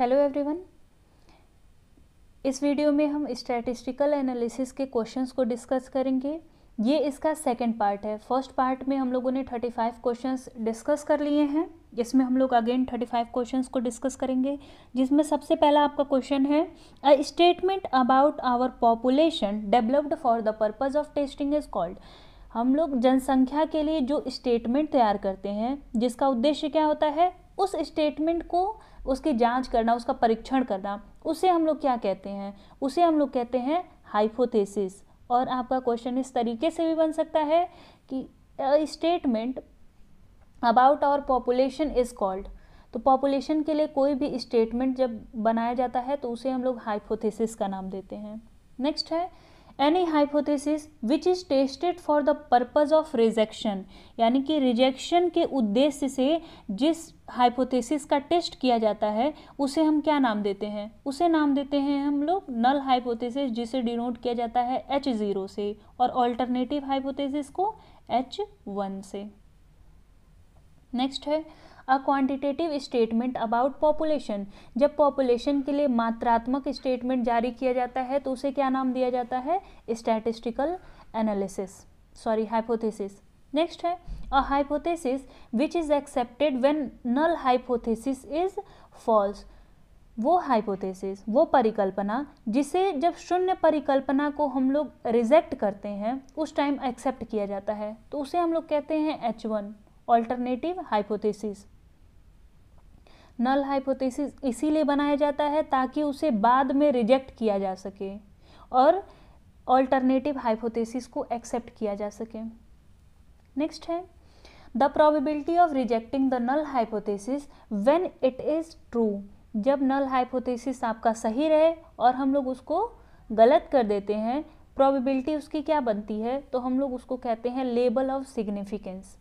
hello everyone इस video में हम स्टैटिस्टिकल एनालिसिस के क्वेश्चंस को डिस्कस करेंगे ये इसका सेकंड पार्ट है फर्स्ट पार्ट में हम लोगों ने 35 क्वेश्चंस डिस्कस कर लिए हैं इसमें हम लोग अगेन 35 क्वेश्चंस को डिस्कस करेंगे जिसमें सबसे पहला आपका क्वेश्चन है a statement about our population developed for the purpose of testing is called हम लोग जनसंख्या के लिए जो स्टेटमेंट तैयार करते हैं जिसका उद्देश्य क्या होता है उस स्टेटमेंट को उसकी जांच करना उसका परीक्षण करना उसे हम लोग क्या कहते हैं उसे हम लोग कहते हैं हाइपोथेसिस और आपका क्वेश्चन इस तरीके से भी बन सकता है कि statement about our population is called तो पॉपुलेशन के लिए कोई भी स्टेटमेंट जब बनाया जाता है तो उसे हम लोग हाइपोथेसिस का नाम देते हैं नेक्स्ट है any hypothesis which is tested for the purpose of rejection यानी कि रिजेक्शन के उद्देश्य से जिस हाइपोथेसिस का टेस्ट किया जाता है उसे हम क्या नाम देते हैं उसे नाम देते हैं हम लोग नल हाइपोथेसिस जिसे डिनोट किया जाता है एच ज़ीरो से और ऑल्टरनेटिव हाइपोथेसिस को एच वन से नेक्स्ट है a quantitative statement about population जब पॉपुलेशन के लिए मात्रात्मक स्टेटमेंट जारी किया जाता है तो उसे क्या नाम दिया जाता है statistical analysis sorry hypothesis next है a hypothesis which is accepted when null hypothesis is false वो हाइपोथेसिस वो परिकल्पना जिसे जब शून्य परिकल्पना को हम लोग रिजेक्ट करते हैं उस टाइम एक्सेप्ट किया जाता है तो उसे हम लोग कहते हैं H one alternative hypothesis null hypothesis इसीलिए बनाया जाता है ताकि उसे बाद में रिजेक्ट किया जा सके और ऑल्टरनेटिव हाइपोथेसिस को एक्सेप्ट किया जा सके नेक्स्ट है the probability of rejecting the null hypothesis when it is true जब नल हाइपोथेसिस आपका सही रहे और हम लोग उसको गलत कर देते हैं प्रोबेबिलिटी उसकी क्या बनती है तो हम लोग उसको कहते हैं लेबल ऑफ सिग्निफिकेंस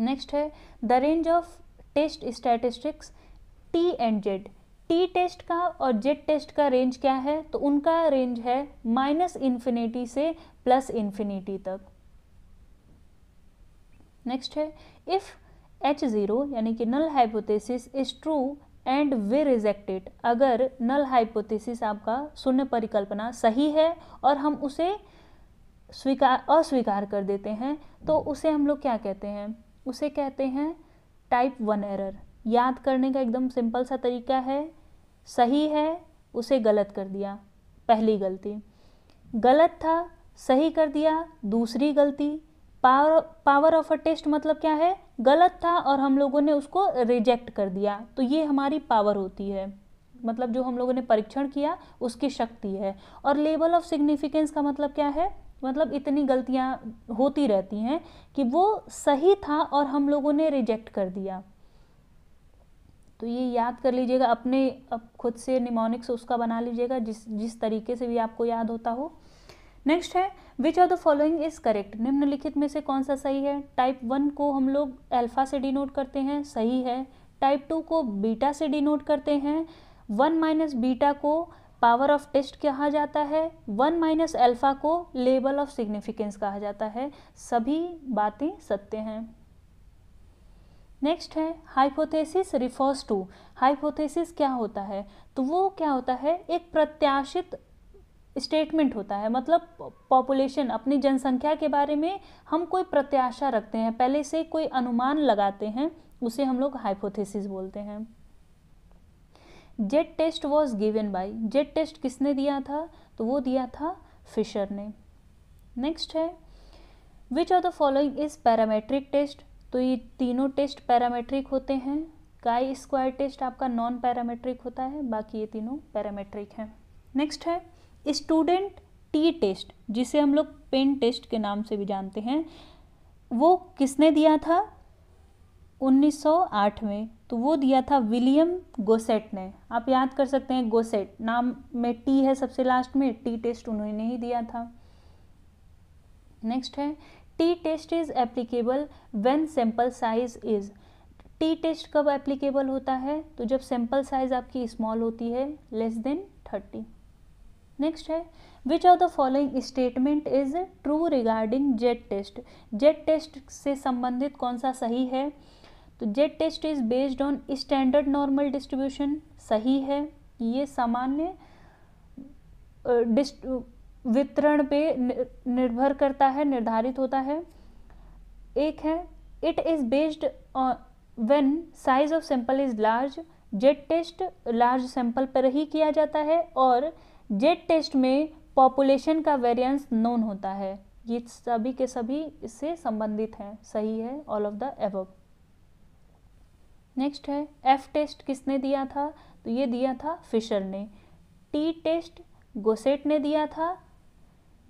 नेक्स्ट है the range of test statistics T and Z T test का और जेड टेस्ट का रेंज क्या है तो उनका रेंज है माइनस इन्फिनिटी से प्लस इन्फिनिटी तक नेक्स्ट है इफ़ एच ज़ीरो यानी कि null hypothesis is true and we rejected अगर नल हाइपोथेसिस आपका शून्य परिकल्पना सही है और हम उसे स्वीकार अस्वीकार कर देते हैं तो उसे हम लोग क्या कहते हैं उसे कहते हैं टाइप वन एरर याद करने का एकदम सिंपल सा तरीका है सही है उसे गलत कर दिया पहली गलती गलत था सही कर दिया दूसरी गलती power power of a test मतलब क्या है गलत था और हम लोगों ने उसको रिजेक्ट कर दिया तो ये हमारी पावर होती है मतलब जो हम लोगों ने परीक्षण किया उसकी शक्ति है और लेवल ऑफ सिग्निफिकेंस का मतलब क्या है मतलब इतनी गलतियाँ होती रहती हैं कि वो सही था और हम लोगों ने रिजेक्ट कर दिया तो ये याद कर लीजिएगा अपने अब खुद से निमोनिक्स उसका बना लीजिएगा जिस जिस तरीके से भी आपको याद होता हो नेक्स्ट है which of the following is correct निम्नलिखित में से कौन सा सही है टाइप वन को हम लोग अल्फा से डिनोट करते हैं सही है टाइप टू को बीटा से डिनोट करते हैं वन माइनस बीटा को पावर ऑफ टेस्ट कहा जाता है वन माइनस एल्फ़ा को लेवल ऑफ सिग्निफिकेंस कहा जाता है सभी बातें सत्य हैं नेक्स्ट है हाइपोथेसिस रिफॉर्स टू हाइपोथेसिस क्या होता है तो वो क्या होता है एक प्रत्याशित स्टेटमेंट होता है मतलब पॉपुलेशन अपनी जनसंख्या के बारे में हम कोई प्रत्याशा रखते हैं पहले से कोई अनुमान लगाते हैं उसे हम लोग हाइपोथेसिस बोलते हैं Z test was given by Z test किसने दिया था तो वो दिया था फिशर ने नेक्स्ट है which are the following is parametric test तो ये तीनों टेस्ट पैरामेट्रिक होते हैं काई स्क्वायर टेस्ट आपका नॉन पैरामेट्रिक होता है बाकी ये तीनों पैरामेट्रिक हैं नेक्स्ट है स्टूडेंट टी टेस्ट जिसे हम लोग पेन टेस्ट के नाम से भी जानते हैं वो किसने दिया था 1908 में तो वो दिया था विलियम गोसेट ने आप याद कर सकते हैं गोसेट नाम में टी है सबसे लास्ट में टी टेस्ट उन्होंने ही दिया था नेक्स्ट है T test is applicable when sample size is T test कब एप्लीकेबल होता है तो जब सैंपल साइज आपकी स्मॉल होती है लेस देन थर्टी नेक्स्ट है which of the following statement is true regarding Z test Z test से संबंधित कौन सा सही है तो Z test is based on standard normal distribution सही है ये सामान्य वितरण पे निर्भर करता है निर्धारित होता है एक है it is based when size of sample is large Z test large sample पर ही किया जाता है और जेड टेस्ट में पॉपुलेशन का वेरिएंस नोन होता है ये सभी के सभी इससे संबंधित हैं सही है all of the above next है एफ टेस्ट किसने दिया था तो ये दिया था फिशर ने टी टेस्ट गोसेट ने दिया था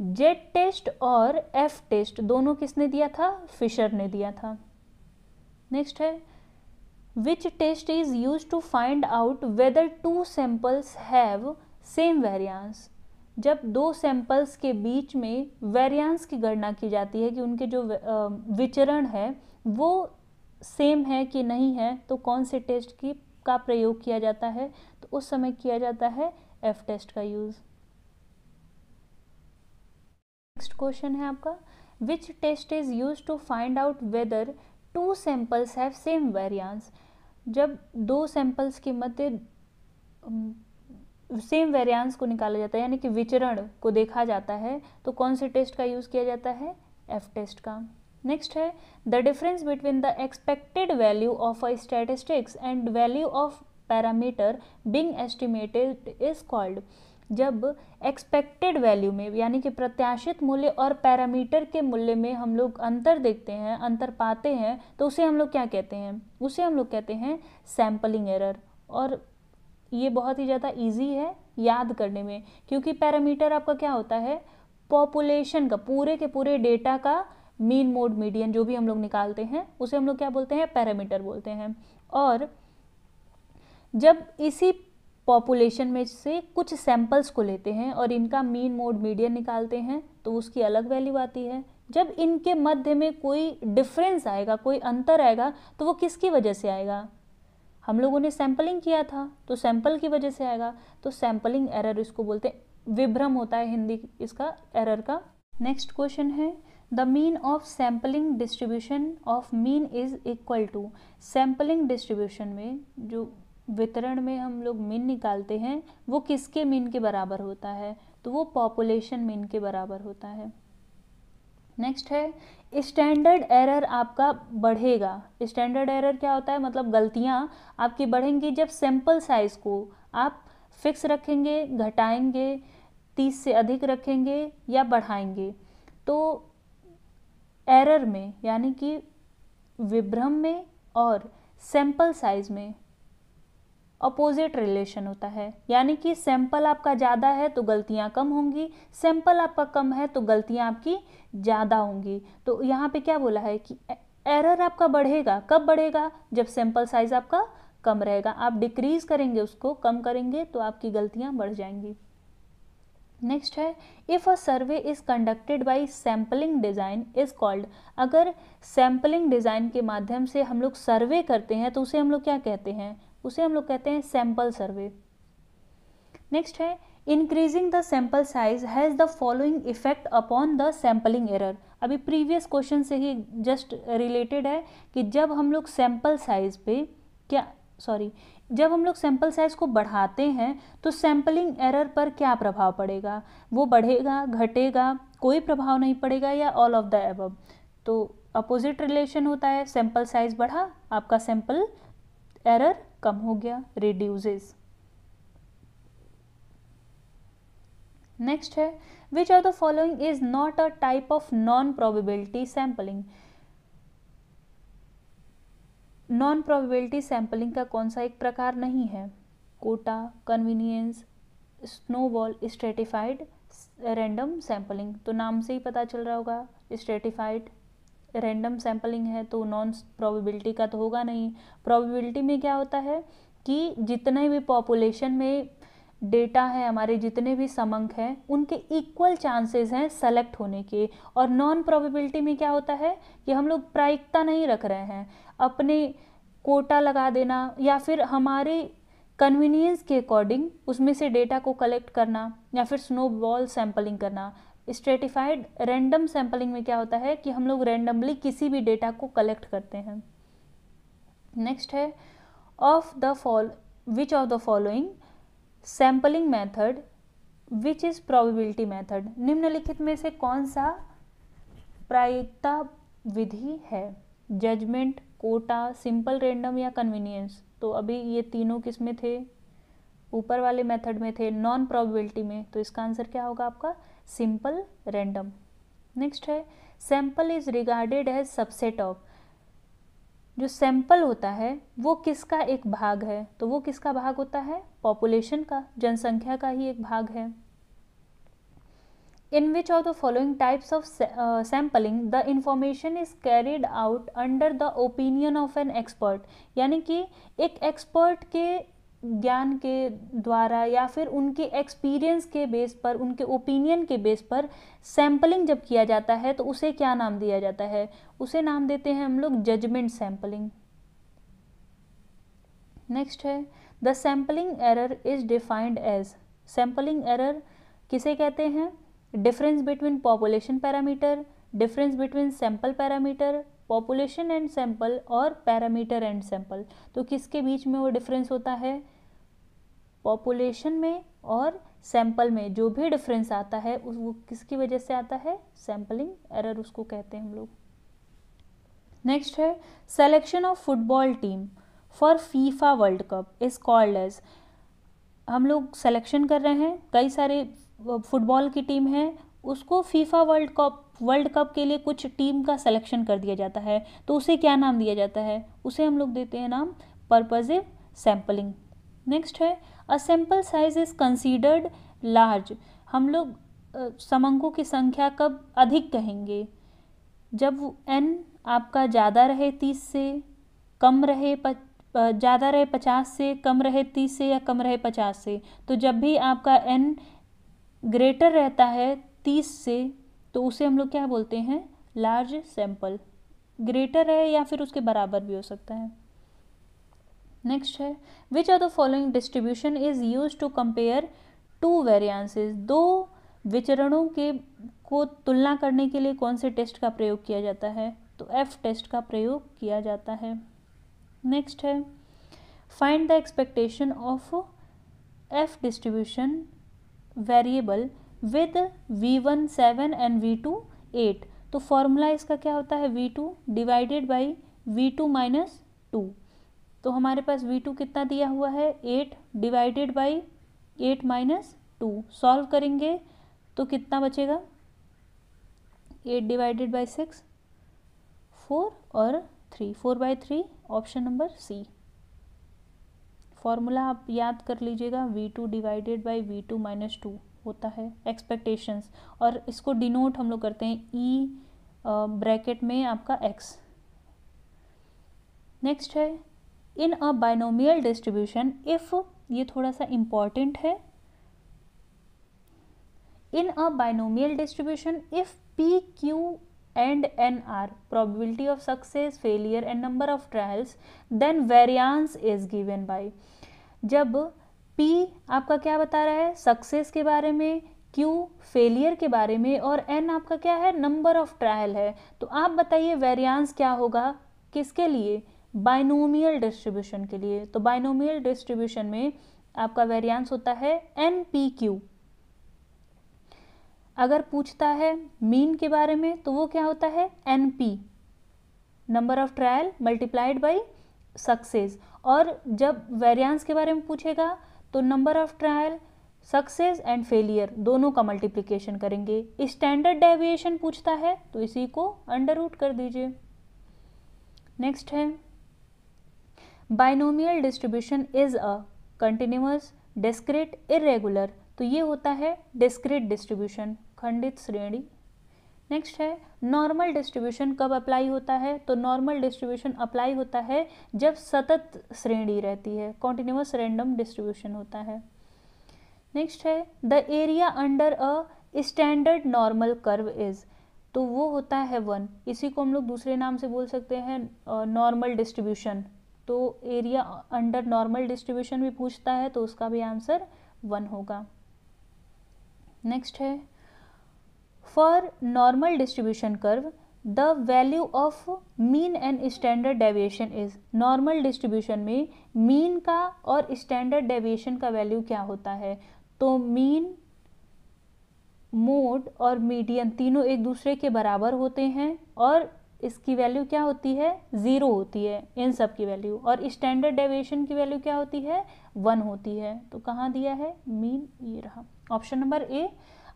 जेड टेस्ट और एफ टेस्ट दोनों किसने दिया था फिशर ने दिया था नेक्स्ट है which test is use to find out whether two samples have same variance जब दो सैंपल्स के बीच में वेरियांस की गणना की जाती है कि उनके जो विचरण है वो सेम है कि नहीं है तो कौन से टेस्ट की का प्रयोग किया जाता है तो उस समय किया जाता है एफ टेस्ट का यूज़ नेक्स्ट क्वेश्चन है आपका which test is use to find out whether two samples have same variance जब दो सैम्पल्स के मध्य सेम वेरियांस को निकाला जाता है यानी कि विचरण को देखा जाता है तो कौन से टेस्ट का यूज़ किया जाता है एफ टेस्ट का नेक्स्ट है the difference between the expected value of a statistics and value of parameter being estimated is called जब एक्सपेक्टेड वैल्यू में यानी कि प्रत्याशित मूल्य और पैरामीटर के मूल्य में हम लोग अंतर देखते हैं अंतर पाते हैं तो उसे हम लोग क्या कहते हैं उसे हम लोग कहते हैं सैम्पलिंग एरर और ये बहुत ही ज़्यादा इजी है याद करने में क्योंकि पैरामीटर आपका क्या होता है पॉपुलेशन का पूरे के पूरे डेटा का मीन मोड मीडियन जो भी हम लोग निकालते हैं उसे हम लोग क्या बोलते हैं पैरामीटर बोलते हैं और जब इसी पॉपुलेशन में से कुछ सैंपल्स को लेते हैं और इनका मीन मोड मीडियन निकालते हैं तो उसकी अलग वैल्यू आती है जब इनके मध्य में कोई डिफरेंस आएगा कोई अंतर आएगा तो वो किसकी वजह से आएगा हम लोगों ने सैम्पलिंग किया था तो सैंपल की वजह से आएगा तो सैम्पलिंग एरर इसको बोलते हैं विभ्रम होता है हिंदी इसका एरर का नेक्स्ट क्वेश्चन है the mean of sampling distribution of mean is equal to sampling distribution में जो वितरण में हम लोग मीन निकालते हैं वो किसके मीन के बराबर होता है तो वो पॉपुलेशन मीन के बराबर होता है नेक्स्ट है स्टैंडर्ड एरर आपका बढ़ेगा स्टैंडर्ड एरर क्या होता है मतलब गलतियाँ आपकी बढ़ेंगी जब सैम्पल साइज़ को आप फिक्स रखेंगे घटाएंगे तीस से अधिक रखेंगे या बढ़ाएंगे तो एरर में यानी कि विभ्रम में और सैंपल साइज में अपोजिट रिलेशन होता है यानी कि सैंपल आपका ज़्यादा है तो गलतियाँ कम होंगी सैंपल आपका कम है तो गलतियाँ आपकी ज़्यादा होंगी तो यहाँ पे क्या बोला है कि एरर आपका बढ़ेगा कब बढ़ेगा जब सैंपल साइज आपका कम रहेगा आप डिक्रीज़ करेंगे उसको कम करेंगे तो आपकी गलतियाँ बढ़ जाएंगी नेक्स्ट है if a survey is conducted by sampling design is called अगर सैम्पलिंग डिज़ाइन के माध्यम से हम लोग सर्वे करते हैं तो उसे हम लोग क्या कहते हैं उसे हम लोग कहते हैं सैम्पल सर्वे नेक्स्ट है increasing the sample size has the following effect upon the sampling error अभी प्रीवियस क्वेश्चन से ही जस्ट रिलेटेड है कि जब हम लोग सैम्पल साइज पे क्या सॉरी जब हम लोग सैंपल साइज़ को बढ़ाते हैं तो सैंपलिंग एरर पर क्या प्रभाव पड़ेगा वो बढ़ेगा घटेगा कोई प्रभाव नहीं पड़ेगा या ऑल ऑफ द एबव तो अपोजिट रिलेशन होता है सैंपल साइज़ बढ़ा आपका सैंपल एरर कम हो गया रिड्यूजेज़ नेक्स्ट है which are the following is not a type of non probability sampling non probability sampling का कौन सा एक प्रकार नहीं है quota convenience snowball stratified random sampling तो नाम से ही पता चल रहा होगा स्ट्रेटिफाइड रैंडम सैम्पलिंग है तो नॉन प्रोबेबिलिटी का तो होगा नहीं प्रोबेबिलिटी में क्या होता है कि जितने भी पॉपुलेशन में डेटा है हमारे जितने भी समंक हैं उनके इक्वल चांसेस हैं सेलेक्ट होने के और नॉन प्रोबेबिलिटी में क्या होता है कि हम लोग प्रायिकता नहीं रख रहे हैं अपने कोटा लगा देना या फिर हमारे कन्वीनियंस के अकॉर्डिंग उसमें से डेटा को कलेक्ट करना या फिर स्नो बॉल सैम्पलिंग करना स्ट्रेटिफाइड रैंडम सैम्पलिंग में क्या होता है कि हम लोग रैंडमली किसी भी डेटा को कलेक्ट करते हैं नेक्स्ट है of the fall which of the following sampling method which is probability method निम्नलिखित में से कौन सा प्रायिकता विधि है जजमेंट कोटा सिंपल रेंडम या कन्वीनियंस तो अभी ये तीनों किस में थे ऊपर वाले मेथड में थे नॉन प्रोबेबिलिटी में तो इसका आंसर क्या होगा आपका सिंपल रेंडम नेक्स्ट है sample is regarded as subset of जो सैंपल होता है वो किसका एक भाग है तो वो किसका भाग होता है पॉपुलेशन का जनसंख्या का ही एक भाग है in which of the following types of uh, sampling the information is carried out under the opinion of an expert यानी कि एक expert के ज्ञान के द्वारा या फिर उनके एक्सपीरियंस के बेस पर उनके ओपिनियन के बेस पर सैम्पलिंग जब किया जाता है तो उसे क्या नाम दिया जाता है उसे नाम देते हैं हम लोग जजमेंट सैम्पलिंग नेक्स्ट है the sampling error is defined as sampling error किसे कहते हैं difference between population parameter difference between sample parameter population and sample और पैरामीटर एंड सैंपल तो किसके बीच में वो डिफरेंस होता है पॉपुलेशन में और सैंपल में जो भी डिफरेंस आता है वो किसकी वजह से आता है सैंपलिंग एरर उसको कहते हैं हम लोग नेक्स्ट है selection of football team for FIFA world cup is called as हम लोग सेलेक्शन कर रहे हैं कई सारे फुटबॉल की टीम है उसको FIFA world cup world cup के लिए कुछ टीम का सिलेक्शन कर दिया जाता है तो उसे क्या नाम दिया जाता है उसे हम लोग देते हैं नाम परपजिव सैम्पलिंग नेक्स्ट है a sample size is considered large हम लोग समंकों की संख्या कब अधिक कहेंगे जब एन आपका ज़्यादा रहे तीस से कम रहे ज़्यादा रहे पचास से कम रहे तीस से या कम रहे पचास से तो जब भी आपका एन ग्रेटर रहता है तीस से तो उसे हम लोग क्या बोलते हैं लार्ज सैंपल ग्रेटर है या फिर उसके बराबर भी हो सकता है नेक्स्ट है which are the following distribution is use to compare two variances दो विचरणों के को तुलना करने के लिए कौन से टेस्ट का प्रयोग किया जाता है तो एफ टेस्ट का प्रयोग किया जाता है नेक्स्ट है find the expectation of F distribution variable with V one seven and V two eight तो फॉर्मूला इसका क्या होता है V two divided by V two minus two तो हमारे पास वी टू कितना दिया हुआ है eight divided by eight minus two solve करेंगे तो कितना बचेगा eight divided by six four और three four by three option number C formula आप याद कर लीजिएगा V two divided by V two minus two होता है एक्सपेक्टेशंस और इसको डिनोट हम लोग करते हैं ई e, ब्रैकेट में आपका एक्स नेक्स्ट है in a binomial distribution if ये थोड़ा सा इम्पॉर्टेंट है in a binomial distribution if P Q and N are probability of success failure and number of trials then variance is given by जब P आपका क्या बता रहा है सक्सेस के बारे में Q फेलियर के बारे में और N आपका क्या है नंबर ऑफ ट्रायल है तो आप बताइए वेरियांस क्या होगा किसके लिए बाइनोमियल डिस्ट्रीब्यूशन के लिए तो बाइनोमियल डिस्ट्रीब्यूशन में आपका वेरियांस होता है एन पी क्यू अगर पूछता है मीन के बारे में तो वो क्या होता है N P number of trial multiplied by success और जब वेरियंस के बारे में पूछेगा तो number of trial success and failure दोनों का मल्टीप्लिकेशन करेंगे स्टैंडर्ड डेविएशन पूछता है तो इसी को अंडर रूट कर दीजिए नेक्स्ट है binomial distribution is a continuous discrete irregular तो ये होता है डिस्क्रिट डिस्ट्रीब्यूशन खंडित श्रेणी नेक्स्ट है नॉर्मल डिस्ट्रीब्यूशन कब अप्लाई होता है तो नॉर्मल डिस्ट्रीब्यूशन अप्लाई होता है जब सतत श्रेणी रहती है कॉन्टिन्यूस रैंडम डिस्ट्रीब्यूशन होता है नेक्स्ट है the area under a standard normal curve is तो वो होता है वन इसी को हम लोग दूसरे नाम से बोल सकते हैं नॉर्मल डिस्ट्रीब्यूशन तो एरिया अंडर नॉर्मल डिस्ट्रीब्यूशन भी पूछता है तो उसका भी आंसर वन होगा नेक्स्ट है for normal distribution curve the value of mean and standard deviation is normal distribution में मीन का और स्टैंडर्ड डेविएशन का वैल्यू क्या होता है तो मीन मोड और मीडियन तीनों एक दूसरे के बराबर होते हैं और इसकी वैल्यू क्या होती है ज़ीरो होती है इन सब की वैल्यू और स्टैंडर्ड डेविएशन की वैल्यू क्या होती है वन होती है तो कहाँ दिया है मीन ये रहा ऑप्शन नंबर ए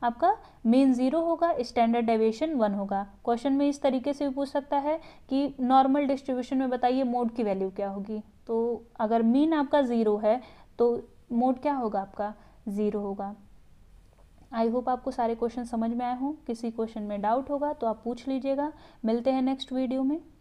आपका मीन ज़ीरो होगा स्टैंडर्ड डेविएशन वन होगा क्वेश्चन में इस तरीके से भी पूछ सकता है कि नॉर्मल डिस्ट्रीब्यूशन में बताइए मोड की वैल्यू क्या होगी तो अगर मीन आपका ज़ीरो है तो मोड क्या होगा आपका ज़ीरो होगा आई होप आपको सारे क्वेश्चन समझ में आए हों किसी क्वेश्चन में डाउट होगा तो आप पूछ लीजिएगा मिलते हैं नेक्स्ट वीडियो में